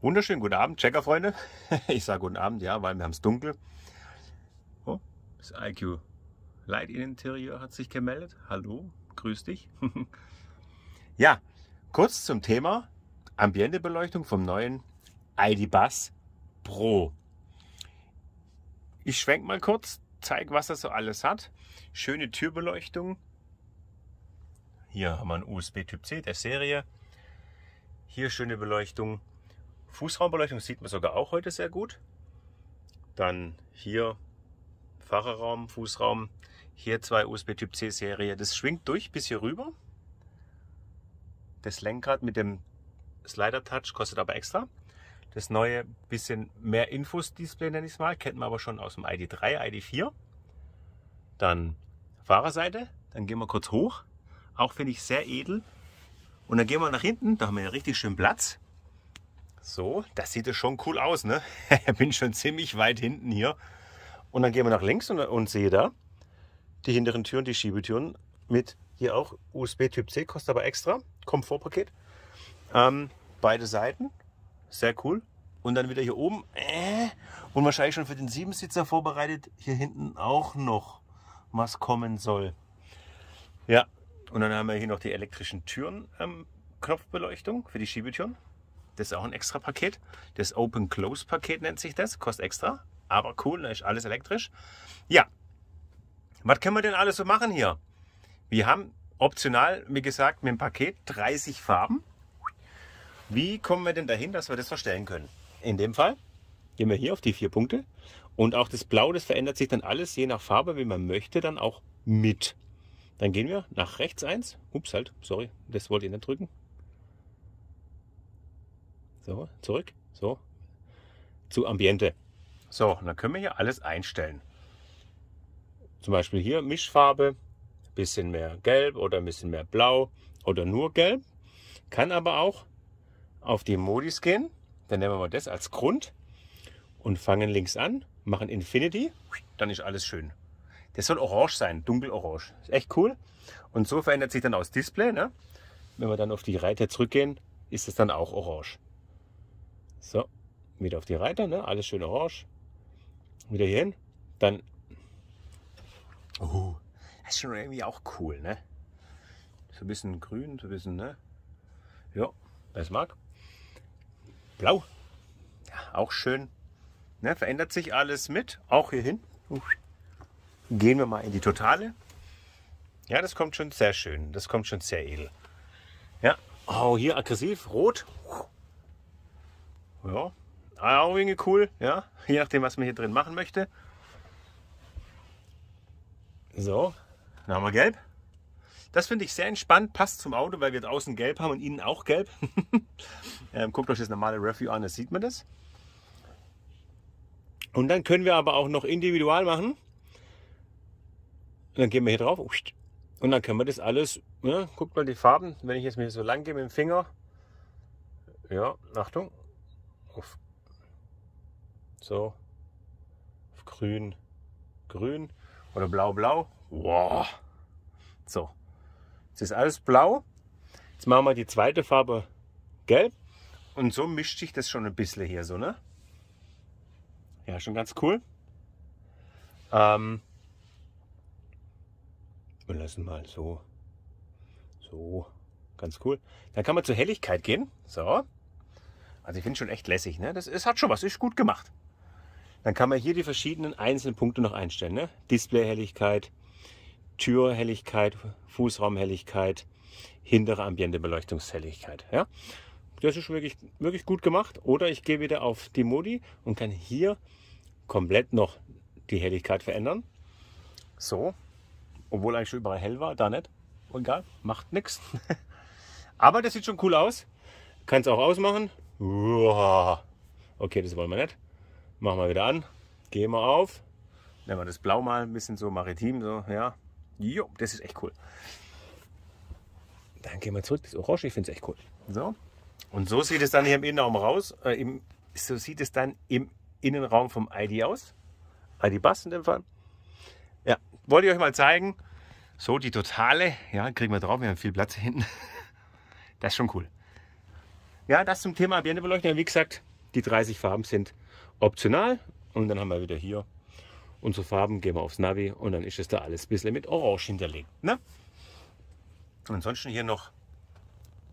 Wunderschönen guten Abend, Checkerfreunde. Ich sage guten Abend, ja, weil wir haben es dunkel. Oh, das IQ Light in Interieur hat sich gemeldet. Hallo, grüß dich. ja, kurz zum Thema Ambientebeleuchtung vom neuen ID Bus Pro. Ich schwenke mal kurz, zeige, was das so alles hat. Schöne Türbeleuchtung. Hier haben wir einen USB-Typ C der Serie. Hier schöne Beleuchtung. Fußraumbeleuchtung sieht man sogar auch heute sehr gut. Dann hier Fahrerraum, Fußraum, hier zwei USB Typ C Serie. Das schwingt durch bis hier rüber. Das Lenkrad mit dem Slider Touch kostet aber extra. Das neue bisschen mehr Infos Display nenne ich es mal, kennt man aber schon aus dem ID3, ID4. Dann Fahrerseite, dann gehen wir kurz hoch. Auch finde ich sehr edel. Und dann gehen wir nach hinten, da haben wir ja richtig schön Platz. So, das sieht es schon cool aus, ne? Ich Bin schon ziemlich weit hinten hier. Und dann gehen wir nach links und, und sehe da die hinteren Türen, die Schiebetüren mit hier auch USB Typ C, kostet aber extra, Komfortpaket. Ähm, beide Seiten, sehr cool. Und dann wieder hier oben äh, und wahrscheinlich schon für den Siebensitzer vorbereitet, hier hinten auch noch was kommen soll. Ja, und dann haben wir hier noch die elektrischen Türen, ähm, Knopfbeleuchtung für die Schiebetüren. Das ist auch ein extra Paket. Das Open-Close-Paket nennt sich das. Kostet extra. Aber cool, da ist alles elektrisch. Ja. Was können wir denn alles so machen hier? Wir haben optional, wie gesagt, mit dem Paket 30 Farben. Wie kommen wir denn dahin, dass wir das verstellen können? In dem Fall gehen wir hier auf die vier Punkte. Und auch das Blau, das verändert sich dann alles je nach Farbe, wie man möchte, dann auch mit. Dann gehen wir nach rechts eins. Ups, halt, sorry, das wollte ich nicht drücken. So, zurück. So. Zu Ambiente. So, und dann können wir hier alles einstellen. Zum Beispiel hier Mischfarbe, bisschen mehr gelb oder ein bisschen mehr blau oder nur gelb. Kann aber auch auf die Modis gehen. Dann nehmen wir mal das als Grund und fangen links an, machen Infinity, dann ist alles schön. Das soll orange sein, dunkelorange. Ist echt cool. Und so verändert sich dann auch das Display. Ne? Wenn wir dann auf die Reiter zurückgehen, ist es dann auch orange. So, wieder auf die Reiter, ne? alles schön orange. Wieder hier hin. Dann. Oh, das ist schon irgendwie auch cool, ne? So ein bisschen grün, so ein bisschen, ne? Ja, wer es mag. Blau. Ja, auch schön. Ne? Verändert sich alles mit. Auch hier hin. Gehen wir mal in die Totale. Ja, das kommt schon sehr schön. Das kommt schon sehr edel. Ja, oh, hier aggressiv, rot. Ja, auch irgendwie cool, ja. Je nachdem, was man hier drin machen möchte. So, dann haben wir gelb. Das finde ich sehr entspannt, passt zum Auto, weil wir draußen gelb haben und innen auch gelb. ähm, guckt euch das normale Review an, da sieht man das. Und dann können wir aber auch noch individual machen. Und dann gehen wir hier drauf und dann können wir das alles, ne? guckt mal die Farben, wenn ich jetzt mir so lang gehe mit dem Finger. Ja, Achtung, auf so auf grün, grün oder blau, blau. Wow. So, jetzt ist alles blau. Jetzt machen wir die zweite Farbe gelb und so mischt sich das schon ein bisschen hier so, ne? Ja, schon ganz cool. Ähm, wir lassen mal so, so, ganz cool. Dann kann man zur Helligkeit gehen. So, also ich finde schon echt lässig. Ne? Das ist, hat schon was, ist gut gemacht. Dann kann man hier die verschiedenen einzelnen Punkte noch einstellen. Ne? Displayhelligkeit, Türhelligkeit, Fußraumhelligkeit, hintere Ambientebeleuchtungshelligkeit. Ja? Das ist wirklich, wirklich gut gemacht. Oder ich gehe wieder auf die Modi und kann hier komplett noch die Helligkeit verändern. So, obwohl eigentlich schon überall hell war, da nicht. Egal, macht nichts. Aber das sieht schon cool aus. Kann es auch ausmachen. Okay, das wollen wir nicht. Machen wir wieder an. Gehen wir auf. Nehmen wir das Blau mal ein bisschen so maritim. So, ja. Jo, das ist echt cool. Dann gehen wir zurück. Das Orange, ich finde es echt cool. So. Und so sieht es dann hier im Innenraum raus. Äh, im, so sieht es dann im Innenraum vom ID aus. ID Bus in dem Fall. Ja, wollte ich euch mal zeigen. So die totale. Ja, kriegen wir drauf. Wir haben viel Platz hinten. Das ist schon cool. Ja, das zum Thema Birnebeleuchtung. Wie gesagt, die 30 Farben sind optional. Und dann haben wir wieder hier unsere Farben, gehen wir aufs Navi und dann ist es da alles ein bisschen mit Orange hinterlegt. Ne? ansonsten hier noch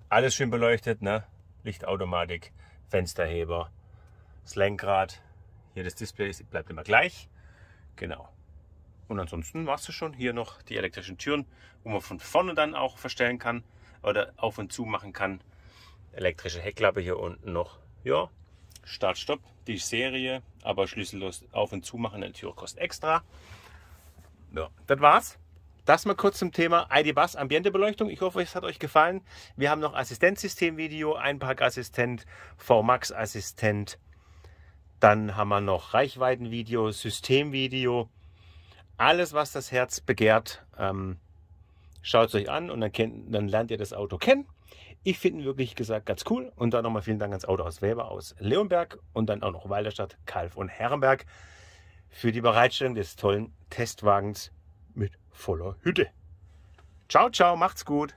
alles schön beleuchtet. Ne? Lichtautomatik, Fensterheber, das Lenkrad. Hier das Display bleibt immer gleich. Genau. Und ansonsten machst du schon. Hier noch die elektrischen Türen, wo man von vorne dann auch verstellen kann oder auf und zu machen kann elektrische Heckklappe hier unten noch. Ja, Start-Stopp, die Serie, aber schlüssellos auf und zu machen, eine Tür kostet extra. Ja, das war's. Das mal kurz zum Thema ID-Bus Ambientebeleuchtung. Ich hoffe, es hat euch gefallen. Wir haben noch Assistenzsystemvideo, Einparkassistent, VMAX-Assistent. Dann haben wir noch Reichweitenvideo, Systemvideo. Alles, was das Herz begehrt, ähm, schaut es euch an und dann, kennt, dann lernt ihr das Auto kennen. Ich finde ihn wirklich gesagt ganz cool. Und dann nochmal vielen Dank ans Autohaus Weber aus Leonberg und dann auch noch Walderstadt, Kalf und Herrenberg für die Bereitstellung des tollen Testwagens mit voller Hütte. Ciao, ciao, macht's gut.